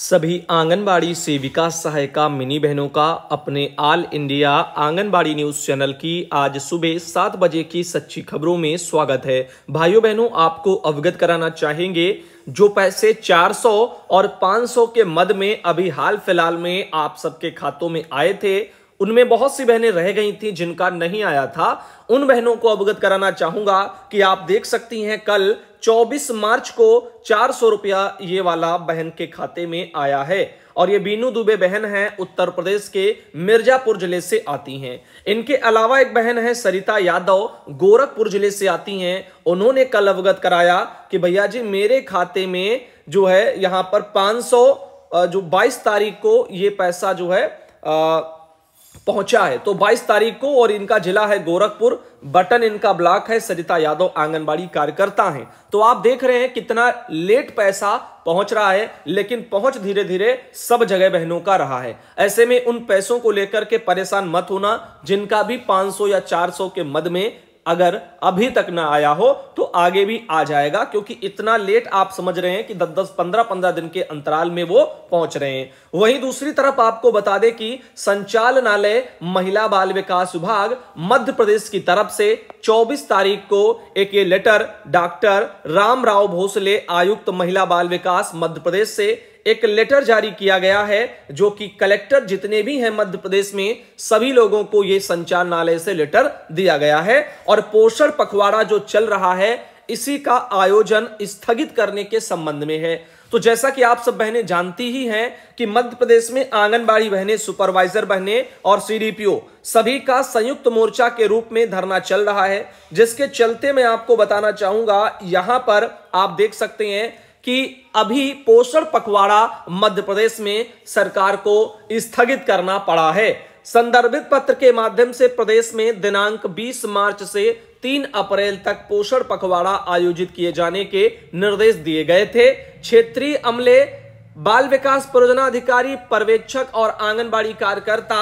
सभी आंगनबाड़ी सेविका सहायिका मिनी बहनों का अपने all India anganwadi news channel की आज सुबह सात बजे की सच्ची खबरों में स्वागत है भाइयों बहनों आपको अवगत कराना चाहेंगे जो पैसे 400 और 500 के मद में अभी हाल फिलहाल में आप सबके खातों में आए थे उनमें बहुत सी बहनें रह गई थी जिनका नहीं आया था उन बहनों को अवगत कराना चाहूंगा कि आप देख सकती हैं कल 24 मार्च को चार सौ रुपया ये वाला बहन के खाते में आया है और ये बीनू दुबे बहन है उत्तर प्रदेश के मिर्जापुर जिले से आती हैं इनके अलावा एक बहन है सरिता यादव गोरखपुर जिले से आती हैं उन्होंने कल अवगत कराया कि भैया जी मेरे खाते में जो है यहां पर 500 जो 22 तारीख को ये पैसा जो है आ, पहुंचा है तो 22 तारीख को और इनका जिला है गोरखपुर बटन इनका ब्लॉक है सरिता यादव आंगनबाड़ी कार्यकर्ता हैं तो आप देख रहे हैं कितना लेट पैसा पहुंच रहा है लेकिन पहुंच धीरे धीरे सब जगह बहनों का रहा है ऐसे में उन पैसों को लेकर के परेशान मत होना जिनका भी 500 या 400 के मद में अगर अभी तक ना आया हो तो आगे भी आ जाएगा क्योंकि इतना लेट आप समझ रहे हैं कि दस दस पंद्रह पंद्रह दिन के अंतराल में वो पहुंच रहे हैं वहीं दूसरी तरफ आपको बता दें कि संचालनालय महिला बाल विकास विभाग मध्य प्रदेश की तरफ से 24 तारीख को एक ये लेटर डॉक्टर राम राव भोसले आयुक्त महिला बाल विकास मध्य प्रदेश से एक लेटर जारी किया गया है जो कि कलेक्टर जितने भी हैं मध्य प्रदेश में सभी लोगों को यह संचालनालय से लेटर दिया गया है और पोषण पखवाड़ा जो चल रहा है इसी का आयोजन स्थगित करने के संबंध में है तो जैसा कि आप सब बहनें जानती ही हैं कि मध्य प्रदेश में आंगनबाड़ी बहने सुपरवाइजर बहने और सीडीपीओ सभी का संयुक्त मोर्चा के रूप में धरना चल रहा है जिसके चलते मैं आपको बताना चाहूंगा यहां पर आप देख सकते हैं कि अभी पोषण पखवाड़ा मध्य प्रदेश में सरकार को स्थगित करना पड़ा है संदर्भित पत्र के माध्यम से प्रदेश में दिनांक 20 मार्च से 3 अप्रैल तक पोषण पखवाड़ा आयोजित किए जाने के निर्देश दिए गए थे क्षेत्रीय अमले बाल विकास परियोजना अधिकारी पर्यवेक्षक और आंगनबाड़ी कार्यकर्ता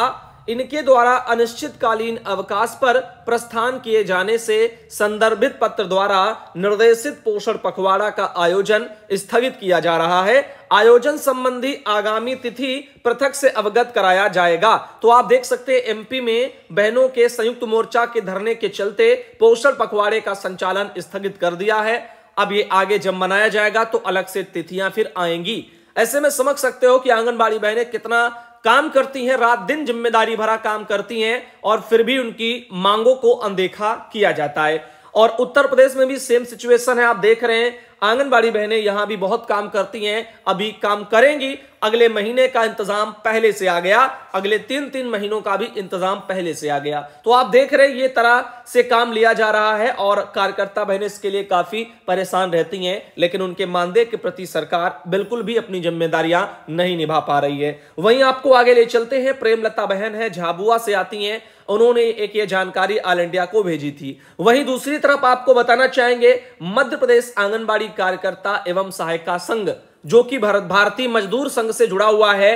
इनके द्वारा अनिश्चितकालीन अवकाश पर प्रस्थान किए जाने से संदर्भित पत्र द्वारा निर्देशित पोषण पखवाड़ा का आयोजन स्थगित किया जा रहा है आयोजन संबंधी आगामी तिथि पृथक से अवगत कराया जाएगा तो आप देख सकते हैं एमपी में बहनों के संयुक्त मोर्चा के धरने के चलते पोषण पखवाड़े का संचालन स्थगित कर दिया है अब ये आगे जब मनाया जाएगा तो अलग से तिथियां फिर आएंगी ऐसे में समझ सकते हो कि आंगनबाड़ी बहनें कितना काम करती हैं रात दिन जिम्मेदारी भरा काम करती हैं और फिर भी उनकी मांगों को अनदेखा किया जाता है और उत्तर प्रदेश में भी सेम सिचुएशन है आप देख रहे हैं आंगनबाड़ी बहनें यहां भी बहुत काम करती हैं अभी काम करेंगी अगले महीने का इंतजाम पहले से आ गया अगले तीन तीन महीनों का भी इंतजाम पहले से आ गया तो आप देख रहे ये तरह से काम लिया जा रहा है और कार्यकर्ता बहनें इसके लिए काफी परेशान रहती हैं लेकिन उनके मानदेय के प्रति सरकार बिल्कुल भी अपनी जिम्मेदारियां नहीं निभा पा रही है वहीं आपको आगे ले चलते हैं प्रेमलता बहन है झाबुआ से आती हैं उन्होंने एक ये जानकारी ऑल इंडिया को भेजी थी वहीं दूसरी तरफ आपको बताना चाहेंगे मध्य प्रदेश आंगनबाड़ी कार्यकर्ता एवं सहायिका संघ जो कि भारत भारतीय मजदूर संघ से जुड़ा हुआ है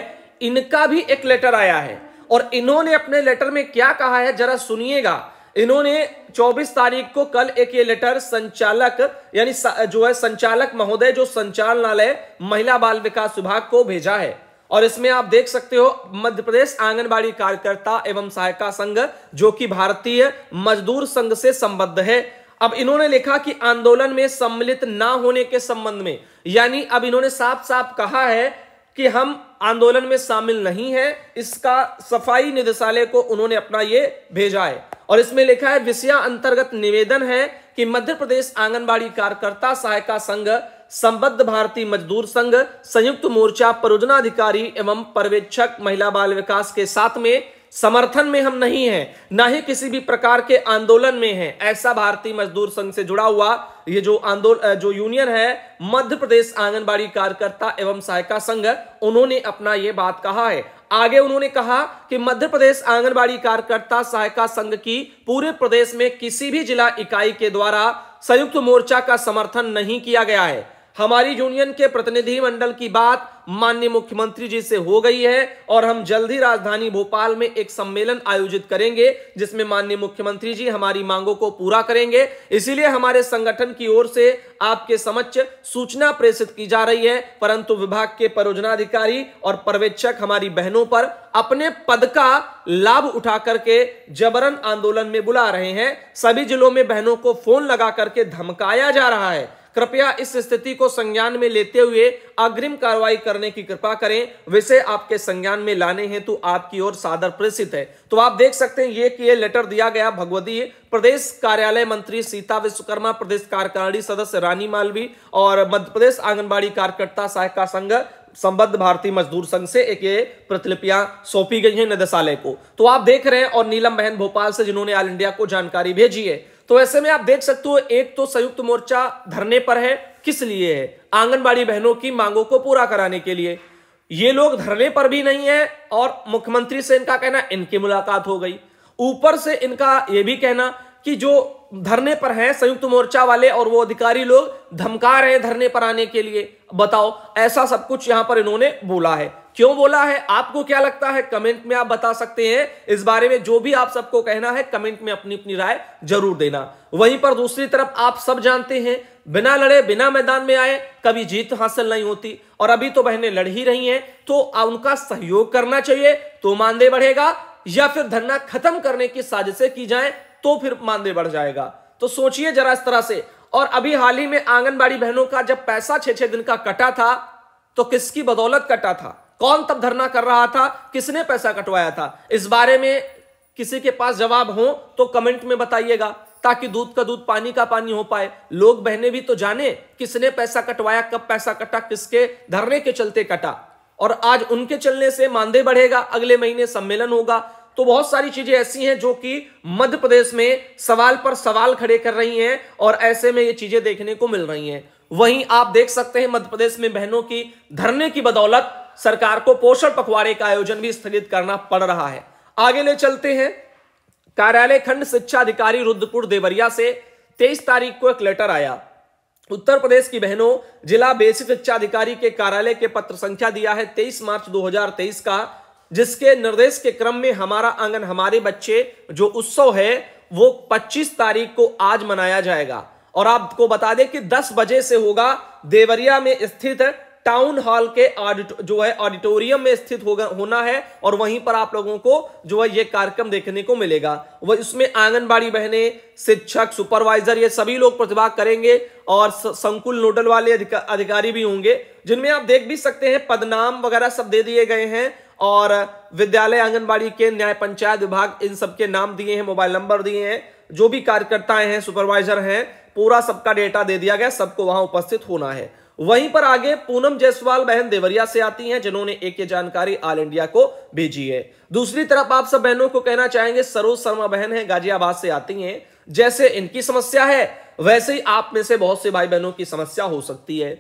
इनका भी एक लेटर आया है और इन्होंने अपने लेटर में क्या कहा है जरा सुनिएगा इन्होंने 24 तारीख को कल एक ये लेटर संचालक यानी जो है संचालक महोदय जो संचालनालय महिला बाल विकास विभाग को भेजा है और इसमें आप देख सकते हो मध्य प्रदेश आंगनबाड़ी कार्यकर्ता एवं सहायता संघ जो कि भारतीय मजदूर संघ से संबद्ध है अब इन्होंने लिखा कि आंदोलन में सम्मिलित ना होने के संबंध में यानी अब इन्होंने साफ साफ कहा है कि हम आंदोलन में शामिल नहीं है इसका सफाई निदेशालय को उन्होंने अपना ये भेजा है और इसमें लिखा है विषया अंतर्गत निवेदन है कि मध्य प्रदेश आंगनबाड़ी कार्यकर्ता सहायता संघ संबद्ध भारतीय मजदूर संघ संयुक्त मोर्चा परियोजना अधिकारी एवं पर्यवेक्षक महिला बाल विकास के साथ में समर्थन में हम नहीं हैं ना ही किसी भी प्रकार के आंदोलन में हैं ऐसा भारतीय मजदूर संघ से जुड़ा हुआ ये जो आंदोलन जो यूनियन है मध्य प्रदेश आंगनबाड़ी कार्यकर्ता एवं सहायिका संघ उन्होंने अपना ये बात कहा है आगे उन्होंने कहा कि मध्य प्रदेश आंगनबाड़ी कार्यकर्ता सहायिका संघ की पूरे प्रदेश में किसी भी जिला इकाई के द्वारा संयुक्त मोर्चा का समर्थन नहीं किया गया है हमारी यूनियन के प्रतिनिधि मंडल की बात माननीय मुख्यमंत्री जी से हो गई है और हम जल्द ही राजधानी भोपाल में एक सम्मेलन आयोजित करेंगे जिसमें माननीय मुख्यमंत्री जी हमारी मांगों को पूरा करेंगे इसीलिए हमारे संगठन की ओर से आपके समक्ष सूचना प्रेषित की जा रही है परंतु विभाग के परियोजनाधिकारी और पर्यवेक्षक हमारी बहनों पर अपने पद का लाभ उठा करके जबरन आंदोलन में बुला रहे हैं सभी जिलों में बहनों को फोन लगा करके धमकाया जा रहा है कृपया इस स्थिति को संज्ञान में लेते हुए अग्रिम कार्रवाई करने की कृपा करें विषय आपके संज्ञान में लाने हेतु तो आपकी ओर सादर प्रेषित है तो आप देख सकते हैं ये कि ये लेटर दिया गया भगवती प्रदेश कार्यालय मंत्री सीता विश्वकर्मा प्रदेश कार्यकारिणी सदस्य रानी मालवी और मध्य प्रदेश आंगनबाड़ी कार्यकर्ता सहायता संघ संबद्ध भारतीय मजदूर संघ से एक ये प्रतिलिपियां सौंपी गई हैं निदेशालय को तो आप देख रहे हैं और नीलम बहन भोपाल से जिन्होंने ऑल इंडिया को जानकारी भेजी है तो ऐसे में आप देख सकते हो एक तो संयुक्त मोर्चा धरने पर है किस लिए है आंगनबाड़ी बहनों की मांगों को पूरा कराने के लिए ये लोग धरने पर भी नहीं है और मुख्यमंत्री से इनका कहना इनकी मुलाकात हो गई ऊपर से इनका यह भी कहना कि जो धरने पर हैं संयुक्त मोर्चा वाले और वो अधिकारी लोग धमका रहे हैं धरने पर आने के लिए बताओ ऐसा सब कुछ यहां पर इन्होंने बोला है क्यों बोला है आपको क्या लगता है कमेंट में आप बता सकते हैं इस बारे में जो भी आप सबको कहना है कमेंट में अपनी अपनी राय जरूर देना वहीं पर दूसरी तरफ आप सब जानते हैं बिना लड़े बिना मैदान में आए कभी जीत हासिल नहीं होती और अभी तो बहनें लड़ ही रही हैं तो उनका सहयोग करना चाहिए तो मानदेय बढ़ेगा या फिर धरना खत्म करने की साजिशें की जाए तो फिर मानदेय बढ़ जाएगा तो सोचिए जरा इस तरह से और अभी हाल ही में आंगनबाड़ी बहनों का जब पैसा छह छह दिन का कटा था तो किसकी बदौलत कटा था कौन तब धरना कर रहा था किसने पैसा कटवाया था इस बारे में किसी के पास जवाब हो तो कमेंट में बताइएगा ताकि दूध का दूध पानी का पानी हो पाए लोग बहने भी तो जाने किसने पैसा कटवाया कब पैसा कटा किसके धरने के चलते कटा और आज उनके चलने से मानदेय बढ़ेगा अगले महीने सम्मेलन होगा तो बहुत सारी चीजें ऐसी हैं जो कि मध्य प्रदेश में सवाल पर सवाल खड़े कर रही हैं और ऐसे में ये चीजें देखने को मिल रही हैं वहीं आप देख सकते हैं मध्य प्रदेश में बहनों की धरने की बदौलत सरकार को पोषण पखवाड़े का आयोजन भी स्थगित करना पड़ रहा है आगे ले चलते हैं कार्यालय खंड शिक्षा अधिकारी रुद्रपुर देवरिया से तेईस तारीख को एक लेटर आया उत्तर प्रदेश की बहनों जिला बेसिक शिक्षा अधिकारी के कार्यालय के पत्र संख्या दिया है 23 मार्च 2023 का जिसके निर्देश के क्रम में हमारा आंगन हमारे बच्चे जो उत्सव है वो 25 तारीख को आज मनाया जाएगा और आपको बता दें कि 10 बजे से होगा देवरिया में स्थित टाउन हॉल के ऑडिट जो है ऑडिटोरियम में स्थित होगा होना है और वहीं पर आप लोगों को जो है ये कार्यक्रम देखने को मिलेगा वह इसमें आंगनबाड़ी बहने शिक्षक सुपरवाइजर ये सभी लोग प्रतिभाग करेंगे और संकुल नोडल वाले अधिका, अधिकारी भी होंगे जिनमें आप देख भी सकते हैं पदनाम वगैरह सब दे दिए गए हैं और विद्यालय आंगनबाड़ी के न्याय पंचायत विभाग इन सबके नाम दिए हैं मोबाइल नंबर दिए हैं जो भी कार्यकर्ताएं हैं सुपरवाइजर हैं पूरा सबका डेटा दे दिया गया सबको वहां उपस्थित होना है वहीं पर आगे पूनम जयसवाल बहन देवरिया से आती हैं जिन्होंने एक ये जानकारी ऑल इंडिया को भेजी है दूसरी तरफ आप सब बहनों को कहना चाहेंगे सरोज शर्मा बहन है गाजियाबाद से आती हैं जैसे इनकी समस्या है वैसे ही आप में से बहुत से भाई बहनों की समस्या हो सकती है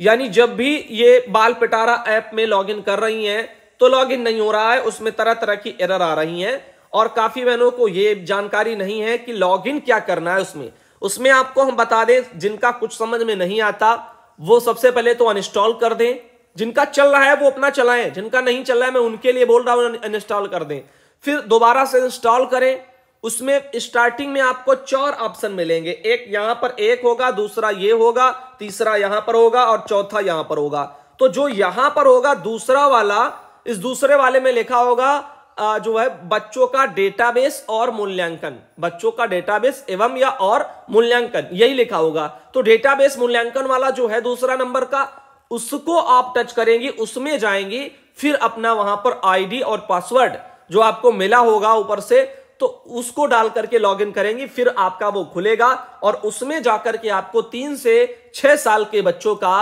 यानी जब भी ये बाल पिटारा ऐप में लॉग कर रही है तो लॉग नहीं हो रहा है उसमें तरह तरह की एरर आ रही है और काफी बहनों को ये जानकारी नहीं है कि लॉग क्या करना है उसमें उसमें आपको हम बता दें जिनका कुछ समझ में नहीं आता वो सबसे पहले तो अनइंस्टॉल कर दें जिनका चल रहा है वो अपना चलाएं जिनका नहीं चल रहा है मैं उनके लिए बोल रहा हूं अनइंस्टॉल कर दें फिर दोबारा से इंस्टॉल करें उसमें स्टार्टिंग में आपको चार ऑप्शन मिलेंगे एक यहां पर एक होगा दूसरा ये होगा तीसरा यहां पर होगा और चौथा यहां पर होगा तो जो यहां पर होगा दूसरा वाला इस दूसरे वाले में लिखा होगा जो है बच्चों का डेटाबेस और मूल्यांकन बच्चों का डेटाबेस एवं या और मूल्यांकन यही लिखा होगा तो डेटाबेस मूल्यांकन वाला जो है दूसरा नंबर का उसको आप टच करेंगे उसमें जाएंगे फिर अपना वहां पर आईडी और पासवर्ड जो आपको मिला होगा ऊपर से तो उसको डाल करके लॉग इन करेंगे फिर आपका वो खुलेगा और उसमें जाकर के आपको तीन से छह साल के बच्चों का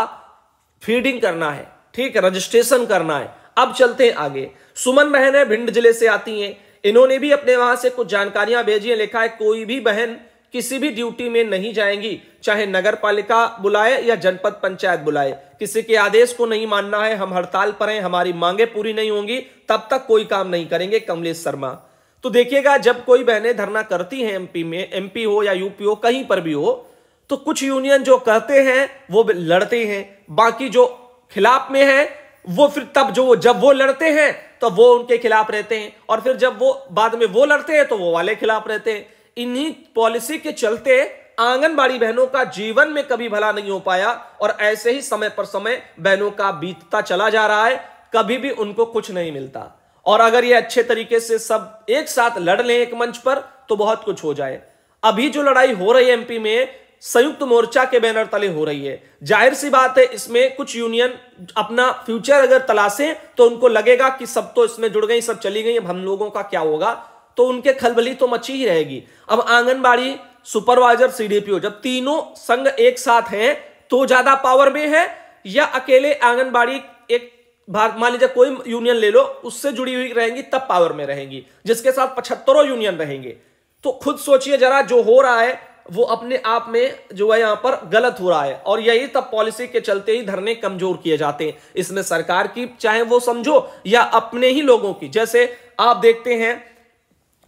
फीडिंग करना है ठीक है रजिस्ट्रेशन करना है अब चलते हैं आगे सुमन बहन है भिंड जिले से आती हैं इन्होंने भी अपने वहां से कुछ जानकारियां भेजी हैं लिखा है कोई भी बहन किसी भी ड्यूटी में नहीं जाएंगी चाहे नगर पालिका बुलाए या जनपद पंचायत बुलाए किसी के आदेश को नहीं मानना है हम हड़ताल पर हैं हमारी मांगे पूरी नहीं होंगी तब तक कोई काम नहीं करेंगे कमलेश शर्मा तो देखिएगा जब कोई बहनें धरना करती हैं एमपी में एमपी हो या यूपी हो कहीं पर भी हो तो कुछ यूनियन जो कहते हैं वो लड़ते हैं बाकी जो खिलाफ में है वो फिर तब जो जब वो लड़ते हैं तो वो उनके खिलाफ रहते हैं और फिर जब वो बाद में वो लड़ते हैं तो वो वाले खिलाफ रहते हैं इन्हीं पॉलिसी के चलते आंगनबाड़ी बहनों का जीवन में कभी भला नहीं हो पाया और ऐसे ही समय पर समय बहनों का बीतता चला जा रहा है कभी भी उनको कुछ नहीं मिलता और अगर ये अच्छे तरीके से सब एक साथ लड़ लें एक मंच पर तो बहुत कुछ हो जाए अभी जो लड़ाई हो रही है एमपी में संयुक्त मोर्चा के बैनर तले हो रही है जाहिर सी बात है इसमें कुछ यूनियन अपना फ्यूचर अगर तलाशें तो उनको लगेगा कि सब तो इसमें जुड़ गई सब चली गई अब हम लोगों का क्या होगा तो उनके खलबली तो मची ही रहेगी अब आंगनबाड़ी सुपरवाइजर सीडीपीओ जब तीनों संघ एक साथ हैं तो ज्यादा पावर में है या अकेले आंगनबाड़ी एक भाग मान लीजिए कोई यूनियन ले लो उससे जुड़ी हुई रहेंगी तब पावर में रहेंगी जिसके साथ पचहत्तरों यूनियन रहेंगे तो खुद सोचिए जरा जो हो रहा है वो अपने आप में जो है यहाँ पर गलत हो रहा है और यही तब पॉलिसी के चलते ही धरने कमजोर किए जाते हैं इसमें सरकार की चाहे वो समझो या अपने ही लोगों की जैसे आप देखते हैं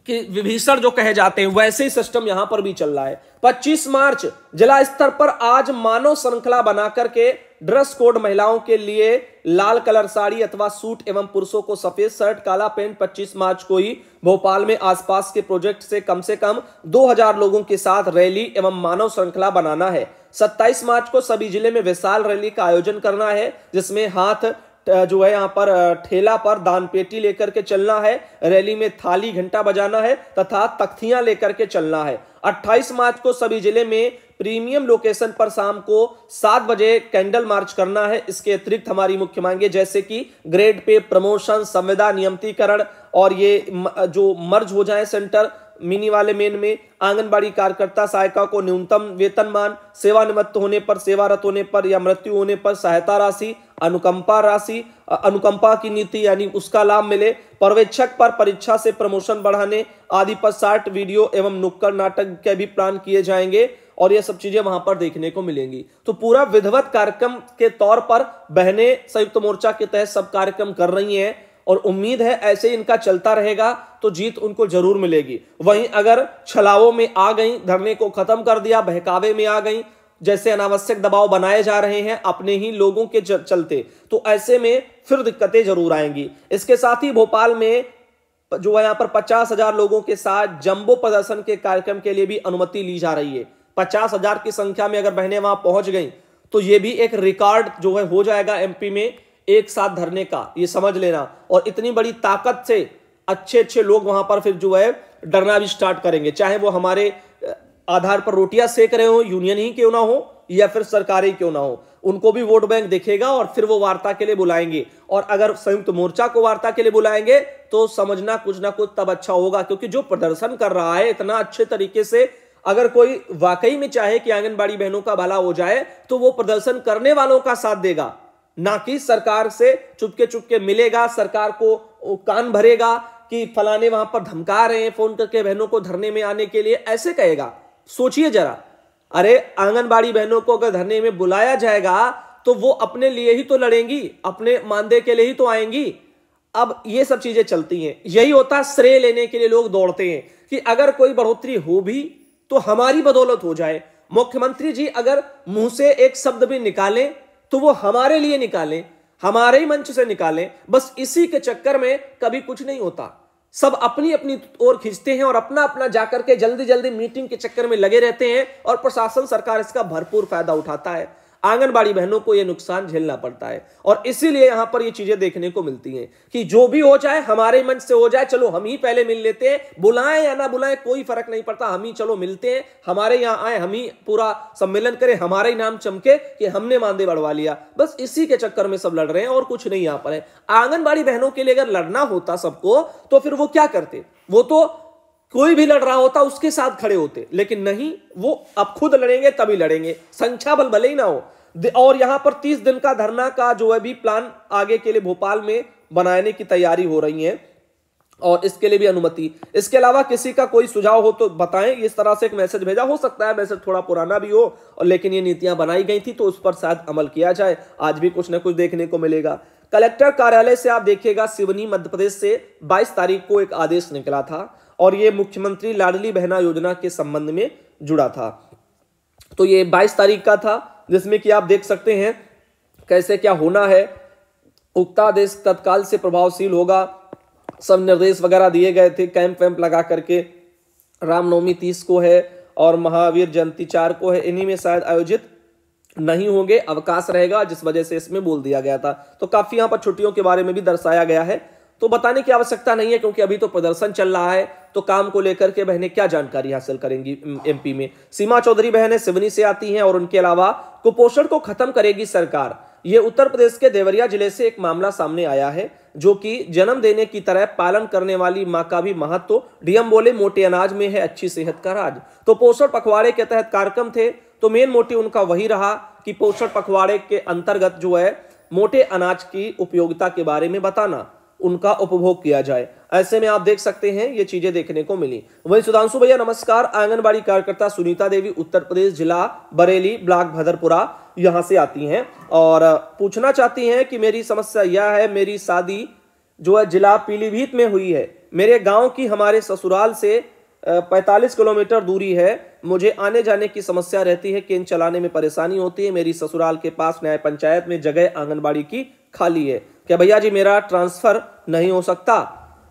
कि विभीषण जो कहे जाते हैं वैसे ही सिस्टम यहां पर भी चल रहा है 25 मार्च जिला स्तर पर आज मानव श्रृंखला बनाकर के ड्रेस कोड महिलाओं के लिए लाल कलर साड़ी अथवा सूट एवं पुरुषों को सफेद शर्ट काला पेंट 25 मार्च को ही भोपाल में आसपास के प्रोजेक्ट से कम से कम 2000 लोगों के साथ रैली एवं मानव श्रृंखला बनाना है 27 मार्च को सभी जिले में विशाल रैली का आयोजन करना है जिसमें हाथ जो है यहाँ पर ठेला पर दान पेटी लेकर के चलना है रैली में थाली घंटा बजाना है तथा तख्तियां लेकर के चलना है 28 मार्च को सभी जिले में प्रीमियम लोकेशन पर शाम को सात बजे कैंडल मार्च करना है इसके अतिरिक्त हमारी मुख्य मांगे जैसे कि ग्रेड पे प्रमोशन संविदा नियमितीकरण और ये जो मर्ज हो जाए सेंटर मिनी वाले मेन में आंगनबाड़ी कार्यकर्ता सहायिका को न्यूनतम वेतनमान सेवानिवृत्त होने पर सेवारत होने पर या मृत्यु होने पर सहायता राशि अनुकंपा राशि अनुकंपा की नीति यानी उसका लाभ मिले पर्यवेक्षक पर परीक्षा से प्रमोशन बढ़ाने आदि पर साठ वीडियो एवं नुक्कड़ नाटक के भी प्लान किए जाएंगे और ये सब चीजें वहां पर देखने को मिलेंगी तो पूरा विधवत कार्यक्रम के तौर पर बहने संयुक्त मोर्चा के तहत सब कार्यक्रम कर रही हैं और उम्मीद है ऐसे इनका चलता रहेगा तो जीत उनको जरूर मिलेगी वहीं अगर छलावों में आ गई धरने को खत्म कर दिया बहकावे में आ गई जैसे अनावश्यक दबाव बनाए जा रहे हैं अपने ही लोगों के चलते तो ऐसे में फिर दिक्कतें जरूर आएंगी इसके साथ ही भोपाल में जो है यहां पर पचास हजार लोगों के साथ जंबो प्रदर्शन के कार्यक्रम के लिए भी अनुमति ली जा रही है पचास हजार की संख्या में अगर बहनें वहां पहुंच गई तो ये भी एक रिकॉर्ड जो है हो जाएगा एमपी में एक साथ धरने का ये समझ लेना और इतनी बड़ी ताकत से अच्छे अच्छे लोग वहां पर फिर जो है डरना भी स्टार्ट करेंगे चाहे वो हमारे आधार पर रोटियां सेक रहे हो यूनियन ही क्यों ना हो या फिर सरकार ही क्यों ना हो उनको भी वोट बैंक देखेगा और फिर वो वार्ता के लिए बुलाएंगे और अगर संयुक्त मोर्चा को वार्ता के लिए बुलाएंगे तो समझना कुछ ना कुछ तब अच्छा होगा क्योंकि जो प्रदर्शन कर रहा है इतना अच्छे तरीके से अगर कोई वाकई में चाहे कि आंगनबाड़ी बहनों का भला हो जाए तो वो प्रदर्शन करने वालों का साथ देगा ना कि सरकार से चुपके चुपके मिलेगा सरकार को कान भरेगा कि फलाने वहां पर धमका रहे हैं फोन करके बहनों को धरने में आने के लिए ऐसे कहेगा सोचिए जरा अरे आंगनबाड़ी बहनों को अगर धरने में बुलाया जाएगा तो वो अपने लिए ही तो लड़ेंगी अपने मानदेय के लिए ही तो आएंगी अब ये सब चीजें चलती हैं यही होता है श्रेय लेने के लिए लोग दौड़ते हैं कि अगर कोई बढ़ोतरी हो भी तो हमारी बदौलत हो जाए मुख्यमंत्री जी अगर मुंह से एक शब्द भी निकालें तो वो हमारे लिए निकालें हमारे ही मंच से निकालें बस इसी के चक्कर में कभी कुछ नहीं होता सब अपनी अपनी ओर खींचते हैं और अपना अपना जाकर के जल्दी जल्दी मीटिंग के चक्कर में लगे रहते हैं और प्रशासन सरकार इसका भरपूर फायदा उठाता है आंगनबाड़ी बहनों को यह नुकसान झेलना पड़ता है और इसीलिए यहां पर ये चीजें देखने को मिलती हैं कि जो भी हो जाए हमारे मंच से हो जाए चलो हम ही पहले मिल लेते हैं बुलाएं या ना बुलाएं कोई फर्क नहीं पड़ता हम ही चलो मिलते हैं हमारे यहां आए हम ही पूरा सम्मेलन करें हमारे ही नाम चमके कि हमने मानदेय बढ़वा लिया बस इसी के चक्कर में सब लड़ रहे हैं और कुछ नहीं यहां पर है आंगनबाड़ी बहनों के लिए अगर लड़ना होता सबको तो फिर वो क्या करते वो तो कोई भी लड़ रहा होता उसके साथ खड़े होते लेकिन नहीं वो अब खुद लड़ेंगे तभी लड़ेंगे संख्या बल भले ही ना हो और यहां पर तीस दिन का धरना का जो है भी प्लान आगे के लिए भोपाल में बनाने की तैयारी हो रही है और इसके लिए भी अनुमति इसके अलावा किसी का कोई सुझाव हो तो बताएं इस तरह से एक मैसेज भेजा हो सकता है मैसेज थोड़ा पुराना भी हो और लेकिन ये नीतियां बनाई गई थी तो उस पर शायद अमल किया जाए आज भी कुछ ना कुछ देखने को मिलेगा कलेक्टर कार्यालय से आप देखिएगा सिवनी मध्य प्रदेश से 22 तारीख को एक आदेश निकला था और ये मुख्यमंत्री लाडली बहना योजना के संबंध में जुड़ा था तो ये 22 तारीख का था जिसमें कि आप देख सकते हैं कैसे क्या होना है उक्तादेश तत्काल से प्रभावशील होगा सब निर्देश वगैरह दिए गए थे कैंप वैम्प लगा करके रामनवमी तीस को है और महावीर जयंती चार को है इन्हीं में शायद आयोजित नहीं होंगे अवकाश रहेगा जिस वजह से इसमें बोल दिया गया था तो काफी यहाँ पर छुट्टियों के बारे में भी दर्शाया गया है तो बताने की आवश्यकता नहीं है क्योंकि अभी तो प्रदर्शन चल रहा है तो काम को लेकर के बहने क्या जानकारी हासिल करेंगी एमपी में सीमा चौधरी बहने सिवनी से आती हैं और उनके अलावा कुपोषण को खत्म करेगी सरकार ये उत्तर प्रदेश के देवरिया जिले से एक मामला सामने आया है जो कि जन्म देने की तरह पालन करने वाली माँ का भी महत्व डीएम बोले मोटे अनाज में है अच्छी सेहत का राज तो पोषण पखवाड़े के तहत कार्यक्रम थे तो मेन मोटिव उनका वही रहा कि पोषण पखवाड़े के अंतर्गत जो है मोटे अनाज की उपयोगिता के बारे में बताना उनका उपभोग किया जाए ऐसे में आप देख सकते हैं ये चीजें देखने को मिली वही सुधांशु भैया नमस्कार आंगनबाड़ी कार्यकर्ता सुनीता देवी उत्तर प्रदेश जिला बरेली ब्लॉक भदरपुरा यहाँ से आती हैं और पूछना चाहती हैं कि मेरी समस्या यह है मेरी शादी जो है जिला पीलीभीत में हुई है मेरे गाँव की हमारे ससुराल से 45 किलोमीटर दूरी है मुझे आने जाने की समस्या रहती है केन चलाने में परेशानी होती है मेरी ससुराल के पास न्याय पंचायत में जगह आंगनबाड़ी की खाली है कि भैया जी मेरा ट्रांसफ़र नहीं हो सकता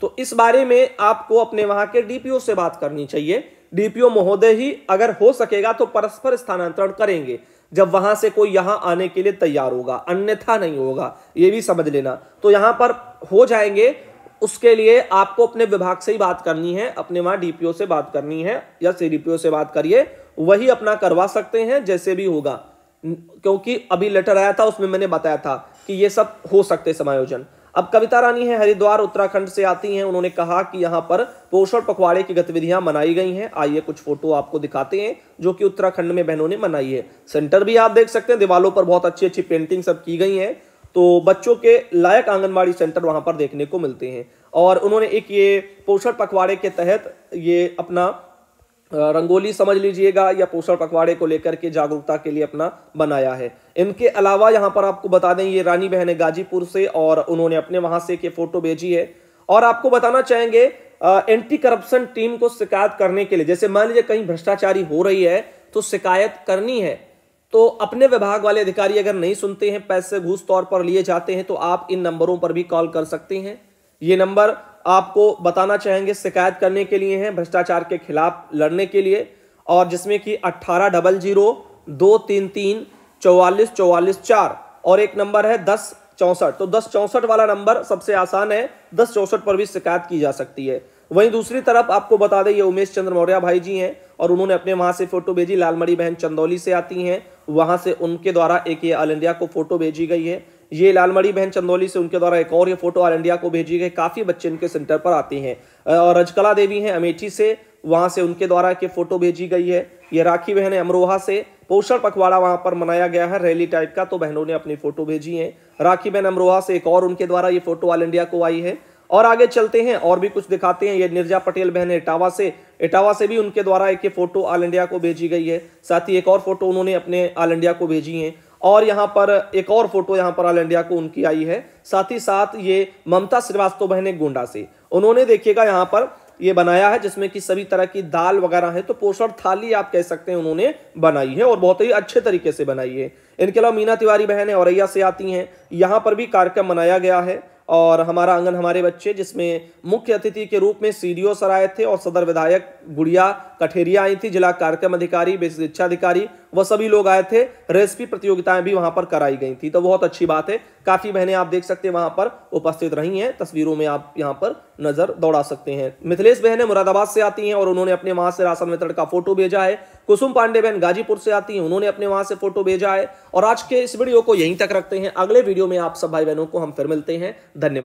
तो इस बारे में आपको अपने वहां के डीपीओ से बात करनी चाहिए डीपीओ महोदय ही अगर हो सकेगा तो परस्पर स्थानांतरण करेंगे जब वहां से कोई यहाँ आने के लिए तैयार होगा अन्यथा नहीं होगा ये भी समझ लेना तो यहाँ पर हो जाएंगे उसके लिए आपको अपने विभाग से ही बात करनी है अपने वहाँ डीपीओ से बात करनी है या सी से बात करिए वही अपना करवा सकते हैं जैसे भी होगा क्योंकि अभी लेटर आया था उसमें मैंने बताया था कि ये सब हो सकते समायोजन अब कविता रानी है हरिद्वार उत्तराखंड से आती हैं उन्होंने कहा कि यहाँ पर पोषण पखवाड़े की गतिविधियां मनाई गई हैं आइए कुछ फोटो आपको दिखाते हैं जो कि उत्तराखंड में बहनों ने मनाई है सेंटर भी आप देख सकते हैं दीवालों पर बहुत अच्छी अच्छी पेंटिंग सब की गई हैं तो बच्चों के लायक आंगनबाड़ी सेंटर वहां पर देखने को मिलते हैं और उन्होंने एक ये पोषण पखवाड़े के तहत ये अपना रंगोली समझ लीजिएगा या पोषण पखवाड़े को लेकर के जागरूकता के लिए अपना बनाया है इनके अलावा यहाँ पर आपको बता दें ये रानी बहन है गाजीपुर से और उन्होंने अपने वहां से फोटो भेजी है और आपको बताना चाहेंगे एंटी करप्शन टीम को शिकायत करने के लिए जैसे मान लीजिए कहीं भ्रष्टाचारी हो रही है तो शिकायत करनी है तो अपने विभाग वाले अधिकारी अगर नहीं सुनते हैं पैसे घूस तौर पर लिए जाते हैं तो आप इन नंबरों पर भी कॉल कर सकते हैं ये नंबर आपको बताना चाहेंगे शिकायत करने के लिए हैं भ्रष्टाचार के खिलाफ लड़ने के लिए और जिसमें कि अट्ठारह डबल जीरो दो तीन तीन चौवालीस चौवालीस चार और एक नंबर है दस चौंसठ तो दस चौंसठ वाला नंबर सबसे आसान है दस चौंसठ पर भी शिकायत की जा सकती है वहीं दूसरी तरफ आपको बता दें ये उमेश चंद्र मौर्य भाई जी हैं और उन्होंने अपने वहाँ से फोटो भेजी लालमड़ी बहन चंदौली से आती हैं वहाँ से उनके द्वारा एक ये ऑल इंडिया को फोटो भेजी गई है ये लालमड़ी बहन चंदौली से उनके द्वारा एक और ये फोटो ऑल इंडिया को भेजी गई काफ़ी बच्चे इनके सेंटर पर आते हैं और रजकला देवी हैं अमेठी से वहां से उनके द्वारा के फोटो भेजी गई है ये राखी बहन है अमरोहा से पोषण पखवाड़ा वहां पर मनाया गया है रैली टाइप का तो बहनों ने अपनी फोटो भेजी है राखी बहन अमरोहा से एक और उनके द्वारा ये फोटो ऑल इंडिया को आई है और आगे चलते हैं और भी कुछ दिखाते हैं ये निर्जा पटेल बहन इटावा से इटावा से भी उनके द्वारा एक ये फोटो ऑल इंडिया को भेजी गई है साथ ही एक और फोटो उन्होंने अपने ऑल इंडिया को भेजी है और यहाँ पर एक और फोटो यहाँ पर ऑल इंडिया को उनकी आई है साथ ही साथ ये ममता श्रीवास्तव बहन है गोंडा से उन्होंने देखिएगा यहाँ पर ये बनाया है जिसमें कि सभी तरह की दाल वगैरह है तो पोषण थाली आप कह सकते हैं उन्होंने बनाई है और बहुत ही अच्छे तरीके से बनाई है इनके अलावा मीना तिवारी बहनें औरैया से आती हैं यहाँ पर भी कार्यक्रम मनाया गया है और हमारा आंगन हमारे बच्चे जिसमें मुख्य अतिथि के रूप में सी सर आए थे और सदर विधायक गुड़िया कठेरिया आई थी जिला कार्यक्रम अधिकारी बेसिक शिक्षा अधिकारी वह सभी लोग आए थे रेसिपी प्रतियोगिताएं भी वहां पर कराई गई थी तो बहुत अच्छी बात है काफी बहनें आप देख सकते हैं वहां पर उपस्थित रही हैं तस्वीरों में आप यहां पर नजर दौड़ा सकते हैं मिथिलेश बहनें मुरादाबाद से आती हैं और उन्होंने अपने वहां से राशन वितरण का फोटो भेजा है कुसुम पांडे बहन गाजीपुर से आती हैं उन्होंने अपने वहां से फोटो भेजा है और आज के इस वीडियो को यहीं तक रखते हैं अगले वीडियो में आप सब भाई बहनों को हम फिर मिलते हैं धन्यवाद